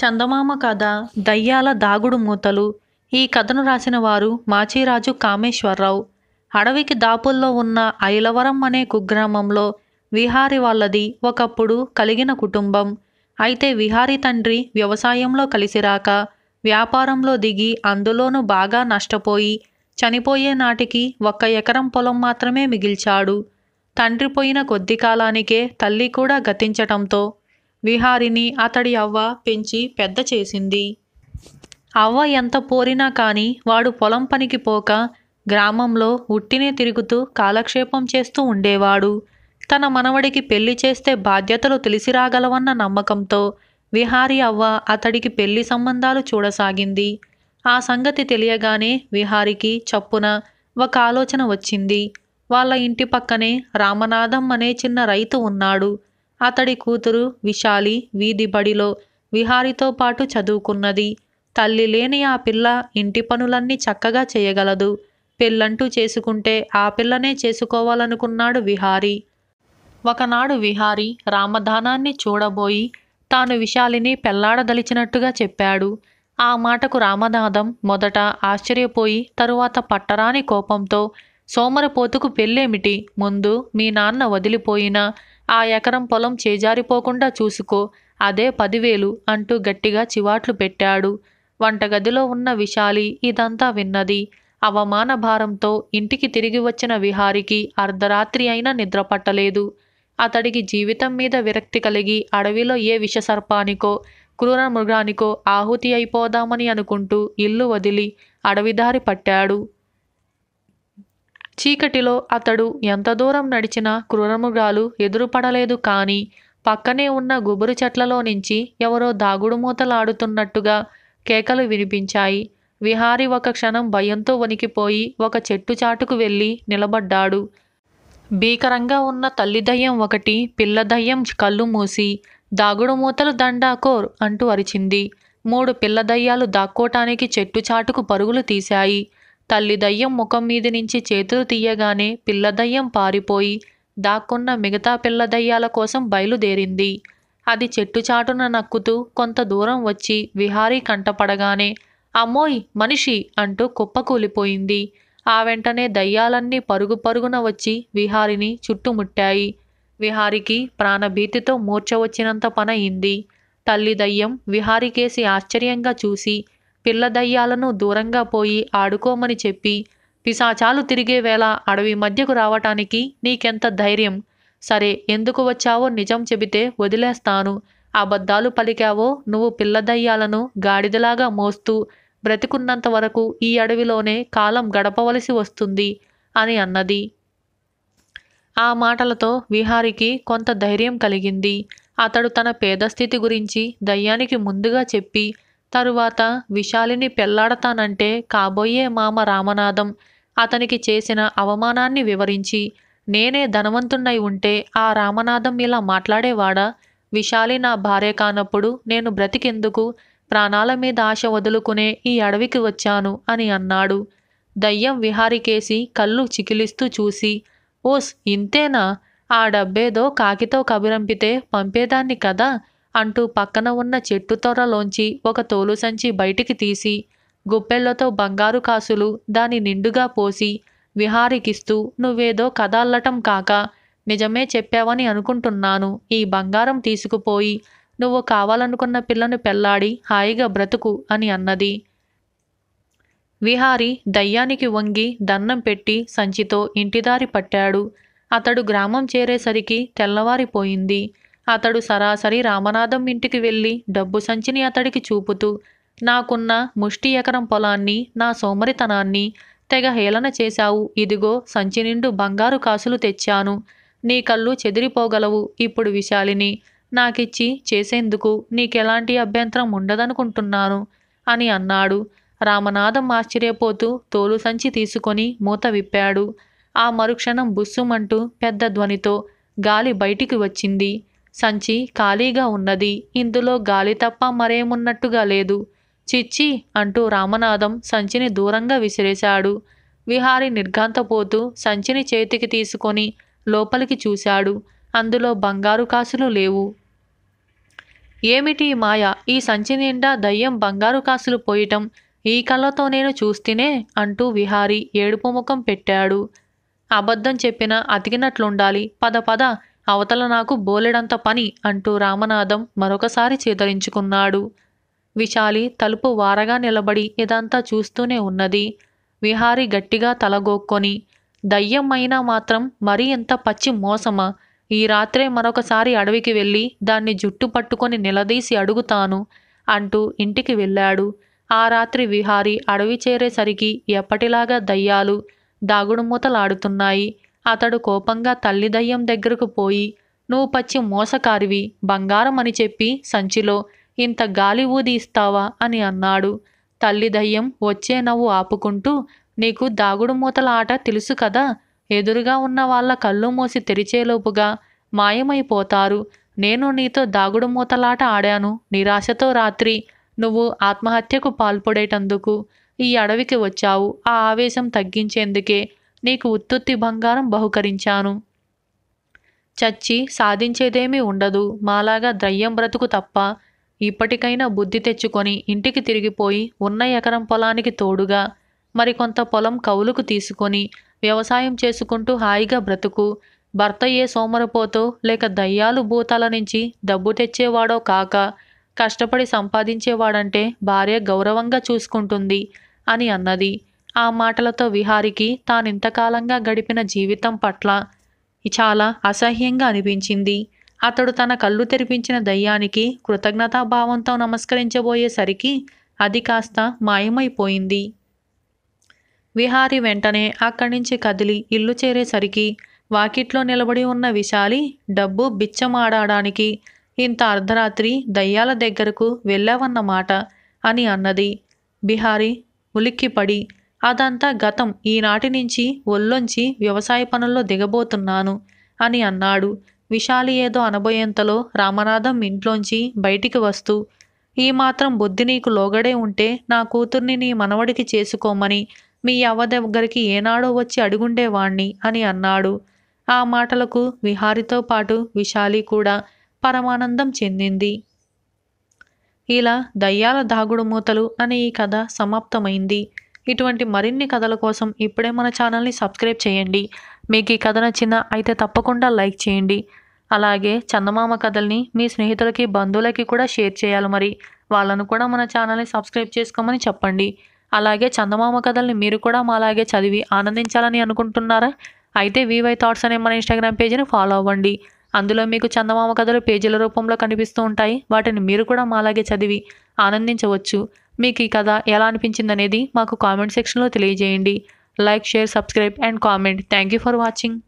చందమామ కథ దయ్యాల దాగుడు మూతలు ఈ కథను రాసిన వారు మాచిరాజు కామేశ్వరరావు అడవికి దాపుల్లో ఉన్న ఐలవరం అనే కుగ్రామంలో విహారి వాళ్ళది ఒకప్పుడు కలిగిన కుటుంబం అయితే విహారి తండ్రి వ్యవసాయంలో కలిసిరాక వ్యాపారంలో దిగి అందులోనూ బాగా నష్టపోయి చనిపోయే నాటికి ఒక్క ఎకరం పొలం మాత్రమే మిగిల్చాడు తండ్రి పోయిన కొద్ది కాలానికే తల్లి కూడా గతించటంతో విహారిని అతడి అవ్వ పెంచి పెద్ద చేసింది అవ్వ ఎంత పోరినా కానీ వాడు పొలం పనికి పోక గ్రామంలో ఉట్టినే తిరుగుతూ కాలక్షేపం చేస్తూ ఉండేవాడు తన మనవడికి పెళ్లి చేస్తే బాధ్యతలు తెలిసి రాగలవన్న నమ్మకంతో విహారి అవ్వ అతడికి పెళ్లి సంబంధాలు చూడసాగింది ఆ సంగతి తెలియగానే విహారికి చప్పున ఒక ఆలోచన వచ్చింది వాళ్ళ ఇంటి పక్కనే రామనాథం అనే చిన్న రైతు ఉన్నాడు అతడి కూతురు విశాలి వీధి బడిలో విహారితో పాటు చదువుకున్నది తల్లి లేని ఆ పిల్ల ఇంటి పనులన్నీ చక్కగా చేయగలదు పెళ్ళంటూ చేసుకుంటే ఆ పిల్లనే చేసుకోవాలనుకున్నాడు విహారి ఒకనాడు విహారి రామధానాన్ని చూడబోయి తాను విశాలిని పెళ్లాడదలిచినట్టుగా చెప్పాడు ఆ మాటకు రామనాథం మొదట ఆశ్చర్యపోయి తరువాత పట్టరాని కోపంతో సోమరపోతుకు పెళ్ళేమిటి ముందు మీ నాన్న వదిలిపోయినా ఆ ఎకరం పొలం చేజారిపోకుండా చూసుకో అదే పదివేలు అంటూ గట్టిగా చివాట్లు పెట్టాడు వంటగదిలో ఉన్న విశాలి ఇదంతా విన్నది అవమాన భారంతో ఇంటికి తిరిగి వచ్చిన విహారికి అర్ధరాత్రి అయినా నిద్రపట్టలేదు అతడికి జీవితం మీద విరక్తి కలిగి అడవిలో ఏ విషసర్పానికో క్రూర మృగానికో ఆహుతి అయిపోదామని అనుకుంటూ ఇల్లు వదిలి అడవిదారి పట్టాడు చీకటిలో అతడు ఎంత దూరం నడిచినా క్రూరమృగాలు ఎదురుపడలేదు కానీ పక్కనే ఉన్న గుబురు చెట్లలో నుంచి ఎవరో దాగుడు మూతలాడుతున్నట్టుగా కేకలు వినిపించాయి విహారీ ఒక క్షణం భయంతో వణికిపోయి ఒక చెట్టు చాటుకు వెళ్ళి నిలబడ్డాడు భీకరంగా ఉన్న తల్లి దయ్యం ఒకటి పిల్ల దయ్యం కళ్ళు మూసి దాగుడు మూతలు దండాకోర్ అంటూ అరిచింది మూడు పిల్ల దయ్యాలు దాక్కోటానికి చెట్టు చాటుకు పరుగులు తీశాయి తల్లి దయ్యం ముఖం మీద నుంచి చేతులు తీయగానే పిల్ల దయ్యం పారిపోయి దాక్కున్న మిగతా పిల్ల దయ్యాల కోసం బయలుదేరింది అది చెట్టు చాటున నక్కుతూ కొంత దూరం వచ్చి విహారీ కంటపడగానే అమ్మోయ్ మనిషి అంటూ కుప్పకూలిపోయింది ఆ వెంటనే దయ్యాలన్నీ పరుగు పరుగున వచ్చి విహారిని చుట్టుముట్టాయి విహారికి ప్రాణభీతితో మూర్చ వచ్చినంత పనయింది తల్లి దయ్యం విహారికేసి ఆశ్చర్యంగా చూసి పిల్ల దయ్యాలను దూరంగా పోయి ఆడుకోమని చెప్పి పిశాచాలు తిరిగే వేళ అడవి మధ్యకు రావటానికి నీకెంత ధైర్యం సరే ఎందుకు వచ్చావో నిజం చెబితే వదిలేస్తాను అబద్ధాలు పలికావో నువ్వు పిల్ల దయ్యాలను గాడిదలాగా మోస్తూ బ్రతికున్నంత వరకు ఈ అడవిలోనే కాలం గడపవలసి వస్తుంది అని అన్నది ఆ మాటలతో విహారికి కొంత ధైర్యం కలిగింది అతడు తన పేద స్థితి గురించి దయ్యానికి ముందుగా చెప్పి తరువాత విశాలిని పెళ్లాడతానంటే కాబోయే మామ రామనాథం అతనికి చేసిన అవమానాన్ని వివరించి నేనే ధనవంతున్నై ఉంటే ఆ రామనాథం ఇలా మాట్లాడేవాడా విశాలి నా భార్య కానప్పుడు నేను బ్రతికెందుకు ప్రాణాల మీద ఆశ వదులుకునే ఈ అడవికి వచ్చాను అని అన్నాడు దయ్యం విహారికేసి కళ్ళు చికిలిస్తూ చూసి ఓస్ ఇంతేనా ఆ డబ్బేదో కాకితో కబురంపితే పంపేదాన్ని కదా అంటూ పక్కన ఉన్న చెట్టు తొరలోంచి ఒక తోలు సంచి బయటికి తీసి గుప్పెళ్లతో బంగారు కాసులు దాని నిండుగా పోసి విహారికిస్తూ నువ్వేదో కదల్లటం కాక నిజమే చెప్పావని అనుకుంటున్నాను ఈ బంగారం తీసుకుపోయి నువ్వు కావాలనుకున్న పిల్లను పెళ్లాడి హాయిగా బ్రతుకు అని అన్నది విహారి దయ్యానికి వంగి దన్నం పెట్టి సంచితో ఇంటిదారి పట్టాడు అతడు గ్రామం చేరేసరికి తెల్లవారిపోయింది అతడు సరాసరి రామనాథం ఇంటికి వెళ్ళి డబ్బు సంచిని అతడికి చూపుతూ నాకున్న ముష్టి ఎకరం పొలాన్ని నా సోమరితనాన్ని తెగ హేళన చేశావు ఇదిగో సంచి నిండు బంగారు కాసులు తెచ్చాను నీ కళ్ళు చెదిరిపోగలవు ఇప్పుడు విశాలిని నాకిచ్చి చేసేందుకు నీకెలాంటి అభ్యంతరం ఉండదనుకుంటున్నాను అని అన్నాడు రామనాథం ఆశ్చర్యపోతూ తోలు సంచి తీసుకొని మూత విప్పాడు ఆ మరుక్షణం బుస్సుమంటూ పెద్ద ధ్వనితో గాలి బయటికి వచ్చింది సంచి ఖాళీగా ఉన్నది ఇందులో గాలి తప్ప మరేమున్నట్టుగా లేదు చిచ్చి అంటూ రామనాథం సంచిని దూరంగా విసిరేశాడు విహారి నిర్ఘాంతపోతూ సంచిని చేతికి తీసుకొని లోపలికి చూశాడు అందులో బంగారు కాసులు లేవు ఏమిటి మాయ ఈ సంచి నిండా దయ్యం బంగారు కాసులు పోయటం ఈ కళ్ళతో నేను చూస్తేనే అంటూ విహారి ఏడుపు ముఖం పెట్టాడు అబద్ధం చెప్పినా అతికినట్లుండాలి పద పద అవతల నాకు బోలెడంత పని అంటూ రామనాథం మరొకసారి చేదరించుకున్నాడు విశాలి తలుపు వారగా నిలబడి ఇదంతా చూస్తూనే ఉన్నది విహారి గట్టిగా తలగోక్కొని దయ్యం అయినా మాత్రం మరీ ఎంత పచ్చి మోసమా ఈ రాత్రే మరొకసారి అడవికి వెళ్ళి దాన్ని జుట్టు పట్టుకొని నిలదీసి అడుగుతాను అంటూ ఇంటికి వెళ్ళాడు ఆ రాత్రి విహారి అడవి చేరేసరికి ఎప్పటిలాగా దయ్యాలు దాగుడుమూతలాడుతున్నాయి అతడు కోపంగా తల్లి దయ్యం దగ్గరకు పోయి నువ్వు పచ్చి మోసకారివి బంగారం అని చెప్పి సంచిలో ఇంత గాలి ఊది ఇస్తావా అని అన్నాడు తల్లి దయ్యం వచ్చే నవ్వు ఆపుకుంటూ నీకు దాగుడు మూతల ఆట తెలుసు కదా ఎదురుగా ఉన్న వాళ్ళ కళ్ళు మూసి తెరిచేలోపుగా మాయమైపోతారు నేను నీతో దాగుడు మూతలాట ఆడాను నిరాశతో రాత్రి నువ్వు ఆత్మహత్యకు పాల్పడేటందుకు ఈ అడవికి వచ్చావు ఆ ఆవేశం తగ్గించేందుకే నీకు ఉత్తుత్తి బంగారం బహుకరించాను చచ్చి సాధించేదేమీ ఉండదు మాలాగా ద్రయ్యం బ్రతుకు తప్ప ఇప్పటికైనా బుద్ధి తెచ్చుకొని ఇంటికి తిరిగిపోయి ఉన్న ఎకరం పొలానికి తోడుగా మరికొంత పొలం కౌలుకు తీసుకొని వ్యవసాయం చేసుకుంటూ హాయిగా బ్రతుకు భర్త ఏ సోమరపోతో లేక దయ్యాలు భూతాల నుంచి డబ్బు తెచ్చేవాడో కాక కష్టపడి సంపాదించేవాడంటే భార్య గౌరవంగా చూసుకుంటుంది అని అన్నది ఆ మాటలతో విహారికి తానింతకాలంగా గడిపిన జీవితం పట్ల చాలా అసహ్యంగా అనిపించింది అతడు తన కళ్ళు తెరిపించిన దయ్యానికి కృతజ్ఞతాభావంతో నమస్కరించబోయేసరికి అది కాస్త మాయమైపోయింది విహారి వెంటనే అక్కడి నుంచి కదిలి ఇల్లు చేరేసరికి వాకిట్లో నిలబడి ఉన్న విశాలి డబ్బు బిచ్చమాడడానికి ఇంత అర్ధరాత్రి దయ్యాల దగ్గరకు వెళ్ళావన్నమాట అని అన్నది బిహారీ ఉలిక్కిపడి అదంతా గతం ఈనాటి నుంచి ఒల్లొంచి వ్యవసాయ పనుల్లో దిగబోతున్నాను అని అన్నాడు విశాలి ఏదో అనబోయేంతలో రామనాథం ఇంట్లోంచి బయటికి వస్తూ ఈ మాత్రం బుద్ధి నీకు లోగడే ఉంటే నా కూతుర్ని నీ మనవడికి చేసుకోమని మీ అవ్వ దగ్గరికి ఏనాడో వచ్చి అడుగుండేవాణ్ణి అని అన్నాడు ఆ మాటలకు విహారితో పాటు విశాలి కూడా పరమానందం చెందింది ఇలా దయ్యాల దాగుడు మూతలు అనే ఈ కథ సమాప్తమైంది ఇటువంటి మరిన్ని కథల కోసం ఇప్పుడే మన ఛానల్ని సబ్స్క్రైబ్ చేయండి మీకు ఈ కథ నచ్చిందా అయితే తప్పకుండా లైక్ చేయండి అలాగే చందమామ కథల్ని మీ స్నేహితులకి బంధువులకి కూడా షేర్ చేయాలి మరి వాళ్ళను కూడా మన ఛానల్ని సబ్స్క్రైబ్ చేసుకోమని చెప్పండి అలాగే చందమామ కథల్ని మీరు కూడా మాలాగే చదివి ఆనందించాలని అనుకుంటున్నారా అయితే వివై థాట్స్ అనే మన ఇన్స్టాగ్రామ్ పేజీని ఫాలో అవ్వండి అందులో మీకు చందమామ కథలు పేజీల రూపంలో కనిపిస్తూ ఉంటాయి వాటిని మీరు కూడా మాలాగే చదివి ఆనందించవచ్చు మీకు ఈ కథ ఎలా అనిపించింది అనేది మాకు కామెంట్ సెక్షన్లో తెలియజేయండి like share subscribe and comment thank you for watching